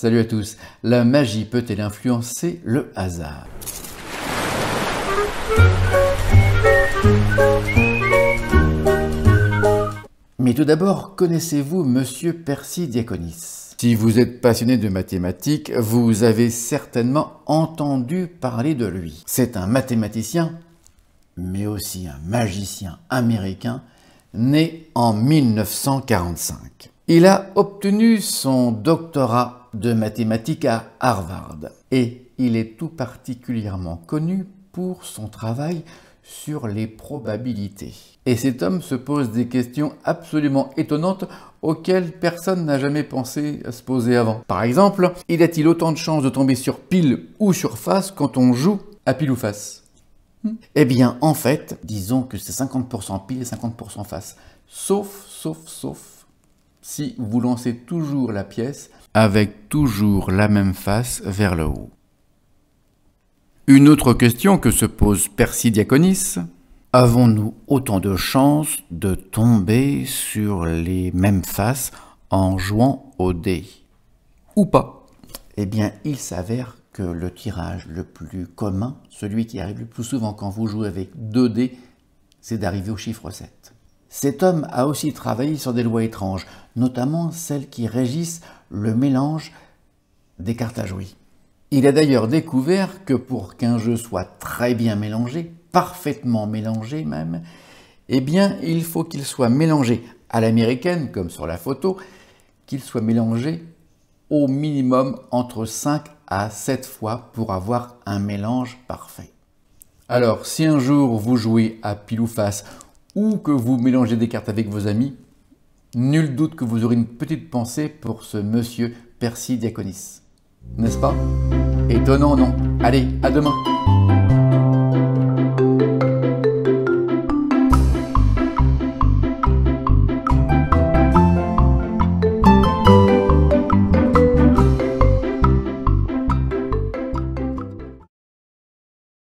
Salut à tous. La magie peut-elle influencer le hasard Mais tout d'abord, connaissez-vous Monsieur Percy Diaconis si vous êtes passionné de mathématiques, vous avez certainement entendu parler de lui. C'est un mathématicien, mais aussi un magicien américain, né en 1945. Il a obtenu son doctorat de mathématiques à Harvard. Et il est tout particulièrement connu pour son travail sur les probabilités. Et cet homme se pose des questions absolument étonnantes auxquelles personne n'a jamais pensé à se poser avant. Par exemple, il a-t-il autant de chances de tomber sur pile ou sur face quand on joue à pile ou face Eh bien, en fait, disons que c'est 50% pile et 50% face. Sauf, sauf, sauf si vous lancez toujours la pièce avec toujours la même face vers le haut. Une autre question que se pose Percy Diaconis, avons-nous autant de chances de tomber sur les mêmes faces en jouant au dé Ou pas Eh bien, il s'avère que le tirage le plus commun, celui qui arrive le plus souvent quand vous jouez avec deux dés, c'est d'arriver au chiffre 7. Cet homme a aussi travaillé sur des lois étranges, notamment celles qui régissent le mélange des cartes à jouer. Il a d'ailleurs découvert que pour qu'un jeu soit très bien mélangé, parfaitement mélangé même, eh bien il faut qu'il soit mélangé à l'américaine, comme sur la photo, qu'il soit mélangé au minimum entre 5 à 7 fois pour avoir un mélange parfait. Alors si un jour vous jouez à pile ou face ou que vous mélangez des cartes avec vos amis, nul doute que vous aurez une petite pensée pour ce monsieur Percy Diaconis. N'est-ce pas Étonnant, non Allez, à demain